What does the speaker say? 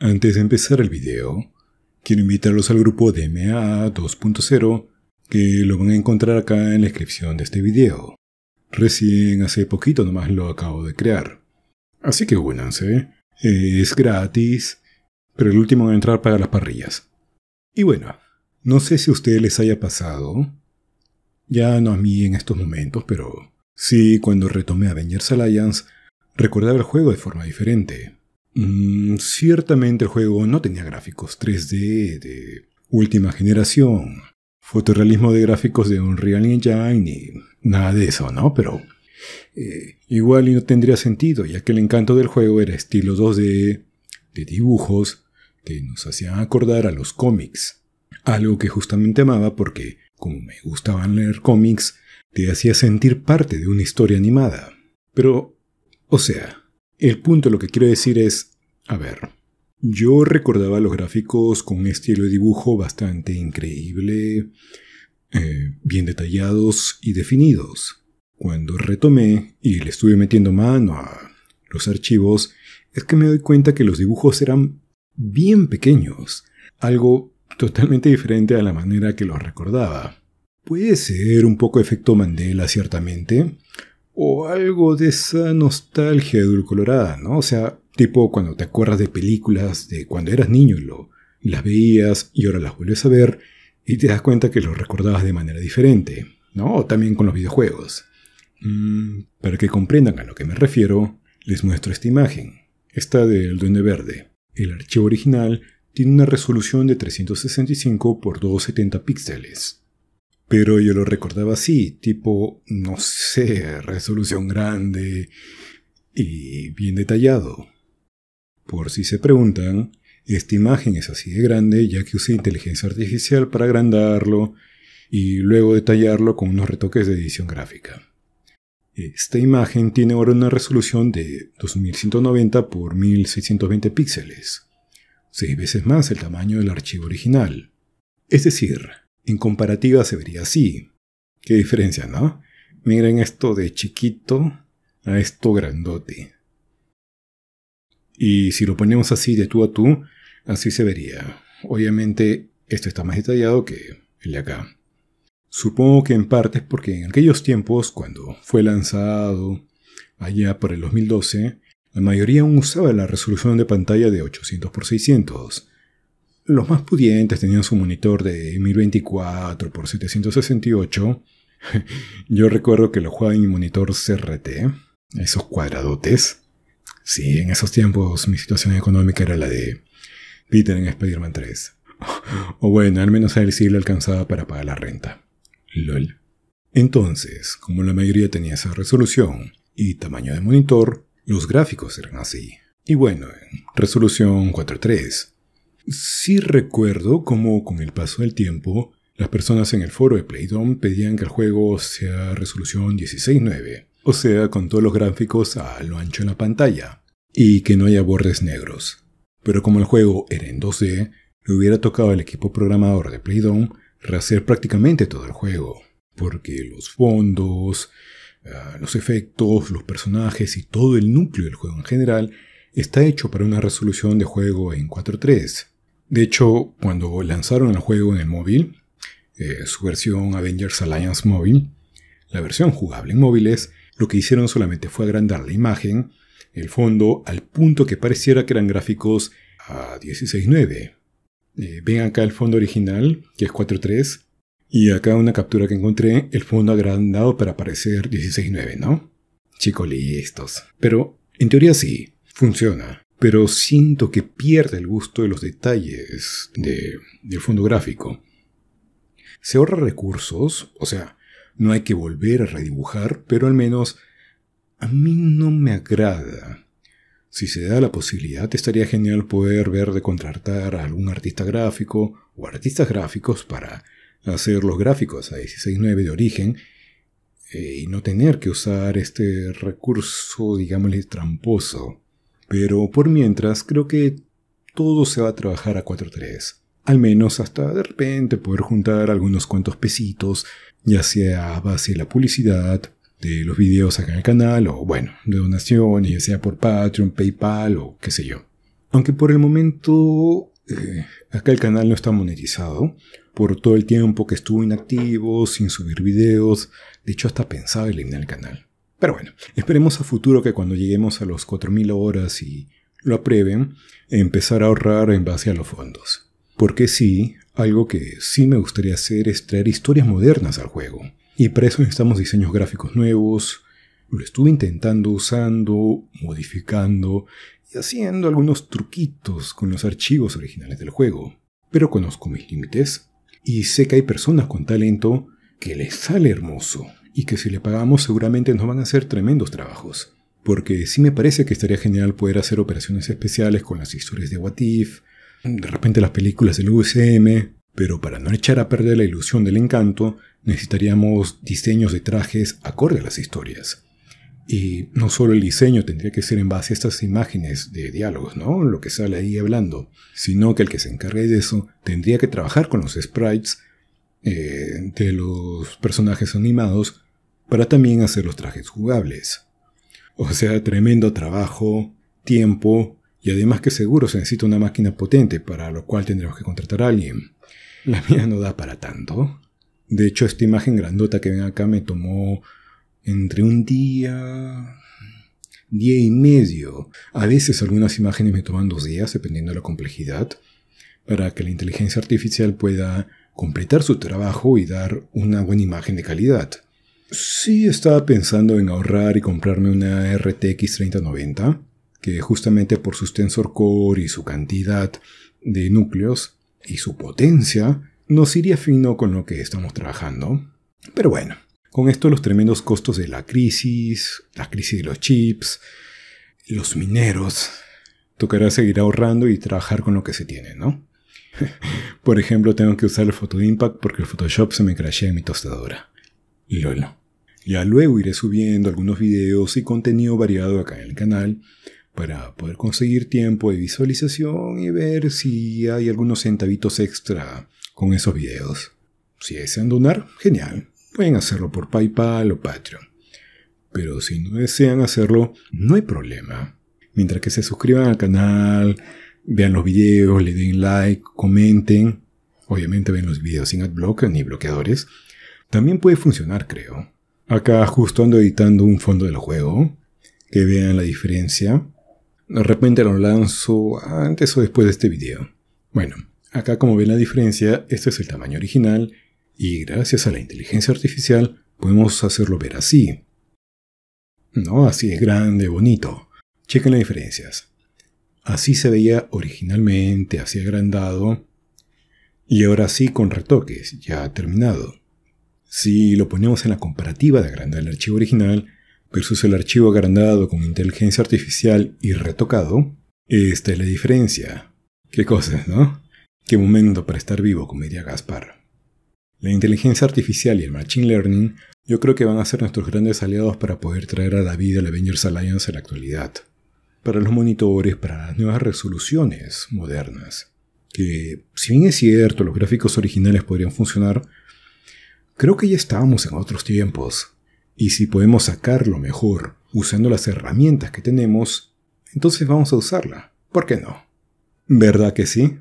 Antes de empezar el video, quiero invitarlos al grupo DMA 2.0 que lo van a encontrar acá en la descripción de este video. Recién hace poquito nomás lo acabo de crear. Así que únanse. Es gratis, pero el último va a entrar para las parrillas. Y bueno, no sé si a ustedes les haya pasado, ya no a mí en estos momentos, pero sí cuando retomé a Avengers Alliance, recordaba el juego de forma diferente. Mm, ciertamente el juego no tenía gráficos 3D de última generación, fotorrealismo de gráficos de Unreal Engine y nada de eso, ¿no? Pero eh, igual y no tendría sentido, ya que el encanto del juego era estilo 2D, de dibujos que nos hacían acordar a los cómics. Algo que justamente amaba porque, como me gustaban leer cómics, te hacía sentir parte de una historia animada. Pero, o sea, el punto, lo que quiero decir es, a ver, yo recordaba los gráficos con un estilo de dibujo bastante increíble, eh, bien detallados y definidos. Cuando retomé y le estuve metiendo mano a los archivos, es que me doy cuenta que los dibujos eran bien pequeños, algo totalmente diferente a la manera que los recordaba. Puede ser un poco efecto Mandela, ciertamente, o algo de esa nostalgia edulcorada, ¿no? O sea, tipo cuando te acuerdas de películas de cuando eras niño y, lo, las veías y ahora las vuelves a ver y te das cuenta que lo recordabas de manera diferente, ¿no? también con los videojuegos. Mm, para que comprendan a lo que me refiero, les muestro esta imagen, esta del Duende Verde. El archivo original tiene una resolución de 365 x 270 píxeles. Pero yo lo recordaba así, tipo, no sé, resolución grande y bien detallado. Por si se preguntan, esta imagen es así de grande ya que usé inteligencia artificial para agrandarlo y luego detallarlo con unos retoques de edición gráfica. Esta imagen tiene ahora una resolución de 2190 por 1620 píxeles, seis veces más el tamaño del archivo original. Es decir, en comparativa se vería así. Qué diferencia, ¿no? Miren esto de chiquito a esto grandote. Y si lo ponemos así de tú a tú, así se vería. Obviamente esto está más detallado que el de acá. Supongo que en parte es porque en aquellos tiempos, cuando fue lanzado allá por el 2012, la mayoría aún usaba la resolución de pantalla de 800x600, los más pudientes tenían su monitor de 1024 x 768. Yo recuerdo que lo jugaba en mi monitor CRT, esos cuadradotes. Sí, en esos tiempos mi situación económica era la de Peter en Spider-Man 3. O bueno, al menos a él sí le alcanzaba para pagar la renta. LOL. Entonces, como la mayoría tenía esa resolución y tamaño de monitor, los gráficos eran así. Y bueno, resolución 4.3, Sí recuerdo cómo con el paso del tiempo las personas en el foro de Playdom pedían que el juego sea resolución 16.9, o sea, con todos los gráficos a lo ancho en la pantalla, y que no haya bordes negros. Pero como el juego era en 2D, le hubiera tocado al equipo programador de Playdom rehacer prácticamente todo el juego, porque los fondos, ah, los efectos, los personajes y todo el núcleo del juego en general está hecho para una resolución de juego en 4.3, de hecho, cuando lanzaron el juego en el móvil, eh, su versión Avengers Alliance móvil, la versión jugable en móviles, lo que hicieron solamente fue agrandar la imagen, el fondo, al punto que pareciera que eran gráficos a 16.9. Eh, ven acá el fondo original, que es 4.3, y acá una captura que encontré, el fondo agrandado para parecer 16.9, ¿no? Chicos listos. Pero en teoría sí, funciona pero siento que pierde el gusto de los detalles del fondo gráfico. Se ahorra recursos, o sea, no hay que volver a redibujar, pero al menos a mí no me agrada. Si se da la posibilidad, estaría genial poder ver de contratar a algún artista gráfico o artistas gráficos para hacer los gráficos a 16.9 de origen eh, y no tener que usar este recurso, digámosle, tramposo pero por mientras creo que todo se va a trabajar a 4-3. Al menos hasta de repente poder juntar algunos cuantos pesitos, ya sea a base de la publicidad, de los videos acá en el canal, o bueno, de donaciones, ya sea por Patreon, PayPal o qué sé yo. Aunque por el momento eh, acá el canal no está monetizado, por todo el tiempo que estuvo inactivo, sin subir videos, de hecho hasta pensaba eliminar el canal. Pero bueno, esperemos a futuro que cuando lleguemos a los 4.000 horas y lo aprueben, empezar a ahorrar en base a los fondos. Porque sí, algo que sí me gustaría hacer es traer historias modernas al juego. Y para eso necesitamos diseños gráficos nuevos. Lo estuve intentando usando, modificando y haciendo algunos truquitos con los archivos originales del juego. Pero conozco mis límites y sé que hay personas con talento que les sale hermoso y que si le pagamos seguramente nos van a hacer tremendos trabajos. Porque sí me parece que estaría genial poder hacer operaciones especiales con las historias de Watif, de repente las películas del USM, pero para no echar a perder la ilusión del encanto, necesitaríamos diseños de trajes acorde a las historias. Y no solo el diseño tendría que ser en base a estas imágenes de diálogos, ¿no? Lo que sale ahí hablando, sino que el que se encargue de eso tendría que trabajar con los sprites eh, de los personajes animados para también hacer los trajes jugables. O sea, tremendo trabajo, tiempo y además que seguro se necesita una máquina potente para lo cual tendremos que contratar a alguien. La mía no da para tanto. De hecho, esta imagen grandota que ven acá me tomó entre un día, día y medio. A veces algunas imágenes me toman dos días, dependiendo de la complejidad, para que la inteligencia artificial pueda completar su trabajo y dar una buena imagen de calidad. Sí, estaba pensando en ahorrar y comprarme una RTX 3090, que justamente por su Tensor Core y su cantidad de núcleos y su potencia, nos iría fino con lo que estamos trabajando. Pero bueno, con esto los tremendos costos de la crisis, la crisis de los chips, los mineros, tocará seguir ahorrando y trabajar con lo que se tiene, ¿no? Por ejemplo, tengo que usar el Photo Impact porque el Photoshop se me crashea en mi tostadora y Ya luego iré subiendo algunos videos y contenido variado acá en el canal para poder conseguir tiempo de visualización y ver si hay algunos centavitos extra con esos videos. Si desean donar, genial, pueden hacerlo por PayPal o Patreon. Pero si no desean hacerlo, no hay problema. Mientras que se suscriban al canal, vean los videos, le den like, comenten. Obviamente ven los videos sin adblock ni bloqueadores también puede funcionar, creo. Acá justo ando editando un fondo del juego, que vean la diferencia. De repente lo lanzo antes o después de este video. Bueno, acá como ven la diferencia, este es el tamaño original y gracias a la inteligencia artificial podemos hacerlo ver así. No, así es grande, bonito. Chequen las diferencias. Así se veía originalmente, así agrandado. Y ahora sí con retoques, ya terminado. Si lo ponemos en la comparativa de agrandar el archivo original versus el archivo agrandado con inteligencia artificial y retocado, esta es la diferencia. Qué cosas, ¿no? Qué momento para estar vivo, como diría Gaspar. La inteligencia artificial y el machine learning yo creo que van a ser nuestros grandes aliados para poder traer a la vida la Avengers Alliance en la actualidad. Para los monitores, para las nuevas resoluciones modernas. Que, si bien es cierto, los gráficos originales podrían funcionar, Creo que ya estábamos en otros tiempos, y si podemos sacarlo mejor usando las herramientas que tenemos, entonces vamos a usarla. ¿Por qué no? ¿Verdad que sí?